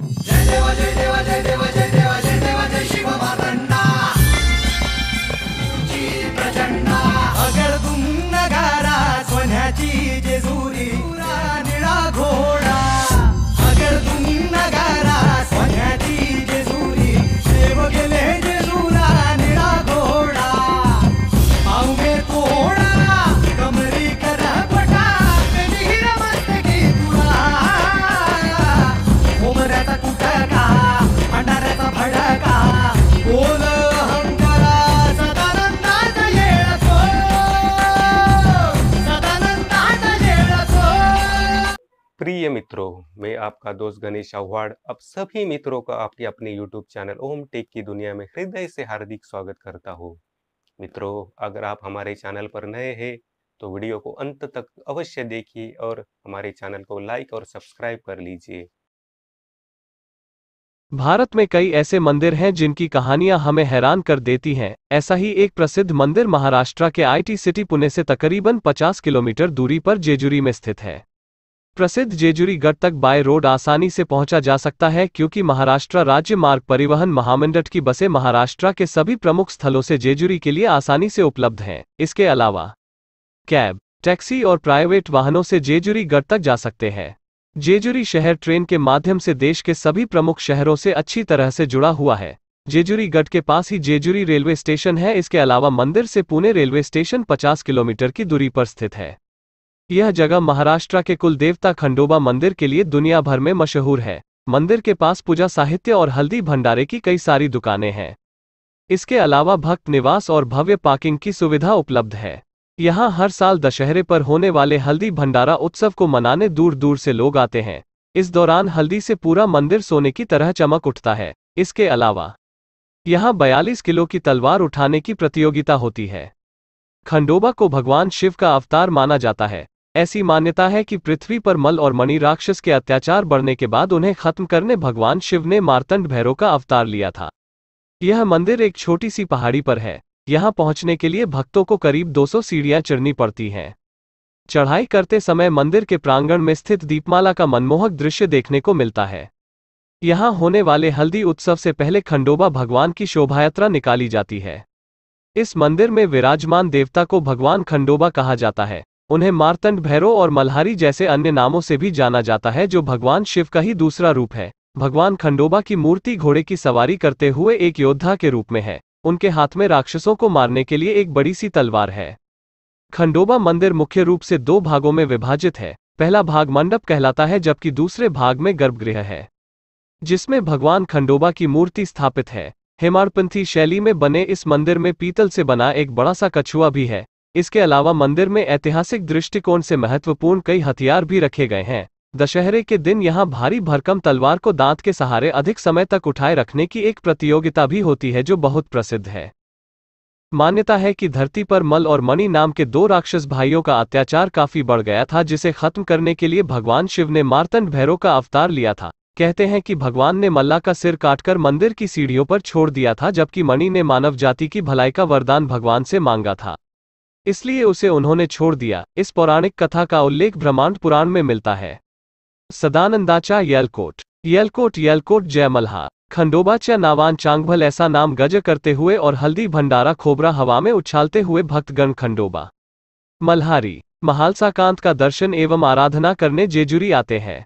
Yeah. प्रिय मित्रों मैं आपका दोस्त गणेश आहवाड़ अब सभी मित्रों का आपके अपने यूट्यूब चैनल ओम टेक की दुनिया में हृदय से हार्दिक स्वागत करता हूँ मित्रों अगर आप हमारे चैनल पर नए हैं तो वीडियो को अंत तक अवश्य देखिए और हमारे चैनल को लाइक और सब्सक्राइब कर लीजिए भारत में कई ऐसे मंदिर हैं जिनकी कहानियां हमें हैरान कर देती हैं ऐसा ही एक प्रसिद्ध मंदिर महाराष्ट्र के आईटी सिटी पुणे से तकरीबन 50 किलोमीटर दूरी पर जेजुरी में स्थित है प्रसिद्ध जेजुरी गढ़ तक बाय रोड आसानी से पहुंचा जा सकता है क्योंकि महाराष्ट्र राज्य मार्ग परिवहन महामंडल की बसें महाराष्ट्र के सभी प्रमुख स्थलों से जेजुरी के लिए आसानी से उपलब्ध हैं इसके अलावा कैब टैक्सी और प्राइवेट वाहनों से जेजुरी गढ़ तक जा सकते हैं जेजुरी शहर ट्रेन के माध्यम से देश के सभी प्रमुख शहरों से अच्छी तरह से जुड़ा हुआ है जेजुरी गढ़ के पास ही जेजुरी रेलवे स्टेशन है इसके अलावा मंदिर से पुणे रेलवे स्टेशन 50 किलोमीटर की दूरी पर स्थित है यह जगह महाराष्ट्र के कुल देवता खंडोबा मंदिर के लिए दुनिया भर में मशहूर है मंदिर के पास पूजा साहित्य और हल्दी भंडारे की कई सारी दुकानें हैं इसके अलावा भक्त निवास और भव्य पार्किंग की सुविधा उपलब्ध है यहाँ हर साल दशहरे पर होने वाले हल्दी भंडारा उत्सव को मनाने दूर दूर से लोग आते हैं इस दौरान हल्दी से पूरा मंदिर सोने की तरह चमक उठता है इसके अलावा यहाँ 42 किलो की तलवार उठाने की प्रतियोगिता होती है खंडोबा को भगवान शिव का अवतार माना जाता है ऐसी मान्यता है कि पृथ्वी पर मल और मणि राक्षस के अत्याचार बढ़ने के बाद उन्हें खत्म करने भगवान शिव ने मारतंड भैरव का अवतार लिया था यह मंदिर एक छोटी सी पहाड़ी पर है यहां पहुंचने के लिए भक्तों को करीब 200 सीढ़ियां चढ़नी पड़ती हैं चढ़ाई करते समय मंदिर के प्रांगण में स्थित दीपमाला का मनमोहक दृश्य देखने को मिलता है यहां होने वाले हल्दी उत्सव से पहले खंडोबा भगवान की शोभायात्रा निकाली जाती है इस मंदिर में विराजमान देवता को भगवान खंडोबा कहा जाता है उन्हें मारतंड भैरव और मल्हारी जैसे अन्य नामों से भी जाना जाता है जो भगवान शिव का ही दूसरा रूप है भगवान खंडोबा की मूर्ति घोड़े की सवारी करते हुए एक योद्धा के रूप में है उनके हाथ में राक्षसों को मारने के लिए एक बड़ी सी तलवार है खंडोबा मंदिर मुख्य रूप से दो भागों में विभाजित है पहला भाग मंडप कहलाता है जबकि दूसरे भाग में गर्भगृह है जिसमें भगवान खंडोबा की मूर्ति स्थापित है हेमाड़पंथी शैली में बने इस मंदिर में पीतल से बना एक बड़ा सा कछुआ भी है इसके अलावा मंदिर में ऐतिहासिक दृष्टिकोण से महत्वपूर्ण कई हथियार भी रखे गए हैं दशहरे के दिन यहाँ भारी भरकम तलवार को दांत के सहारे अधिक समय तक उठाए रखने की एक प्रतियोगिता भी होती है जो बहुत प्रसिद्ध है मान्यता है कि धरती पर मल और मणि नाम के दो राक्षस भाइयों का अत्याचार काफी बढ़ गया था जिसे खत्म करने के लिए भगवान शिव ने मारतंड भैरव का अवतार लिया था कहते हैं कि भगवान ने मल्ला का सिर काटकर मंदिर की सीढ़ियों पर छोड़ दिया था जबकि मणि ने मानव जाति की भलाई का वरदान भगवान से मांगा था इसलिए उसे उन्होंने छोड़ दिया इस पौराणिक कथा का उल्लेख ब्रह्मांड पुराण में मिलता है सदानंदाचा यलकोट यलकोट यलकोट जयमल्हा खंडोबाचा नावान चांगभल ऐसा नाम गज करते हुए और हल्दी भंडारा खोबरा हवा में उछालते हुए भक्तगण खंडोबा मल्हारी महालसाकांत का दर्शन एवं आराधना करने जेजुरी आते हैं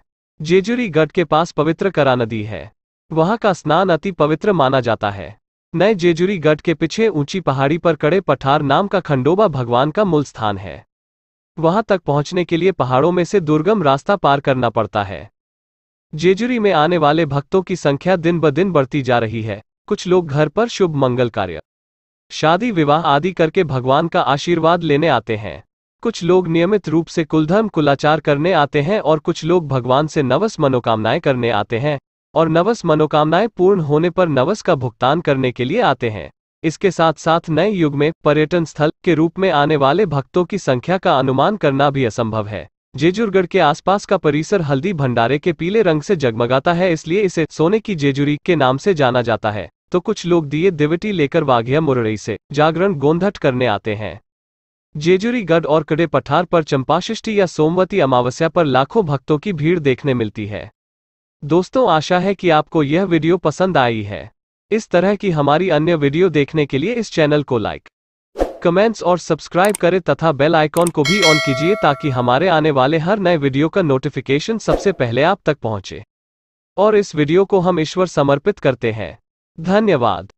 जेजुरी गढ़ के पास पवित्र करा नदी है वहां का स्नान अति पवित्र माना जाता है नए जेजुरी गढ़ के पीछे ऊंची पहाड़ी पर कड़े पठार नाम का खंडोबा भगवान का मूल स्थान है वहां तक पहुंचने के लिए पहाड़ों में से दुर्गम रास्ता पार करना पड़ता है जेजुरी में आने वाले भक्तों की संख्या दिन ब दिन बढ़ती जा रही है कुछ लोग घर पर शुभ मंगल कार्य शादी विवाह आदि करके भगवान का आशीर्वाद लेने आते हैं कुछ लोग नियमित रूप से कुलधर्म कुलाचार करने आते हैं और कुछ लोग भगवान से नवस मनोकामनाएं करने आते हैं और नवस मनोकामनाएं पूर्ण होने पर नवस का भुगतान करने के लिए आते हैं इसके साथ साथ नए युग में पर्यटन स्थल के रूप में आने वाले भक्तों की संख्या का अनुमान करना भी असंभव है जेजुरगढ़ के आसपास का परिसर हल्दी भंडारे के पीले रंग से जगमगाता है इसलिए इसे सोने की जेजुरी के नाम से जाना जाता है तो कुछ लोग दिए दिवटी लेकर वाघिया मुरड़ई से जागरण गोंधट करने आते हैं जेजुरी गढ़ और कड़े पठार पर चंपाषष्ठी या सोमवती अमावस्या पर लाखों भक्तों की भीड़ देखने मिलती है दोस्तों आशा है कि आपको यह वीडियो पसंद आई है इस तरह की हमारी अन्य वीडियो देखने के लिए इस चैनल को लाइक कमेंट्स और सब्सक्राइब करें तथा बेल आइकॉन को भी ऑन कीजिए ताकि हमारे आने वाले हर नए वीडियो का नोटिफिकेशन सबसे पहले आप तक पहुंचे और इस वीडियो को हम ईश्वर समर्पित करते हैं धन्यवाद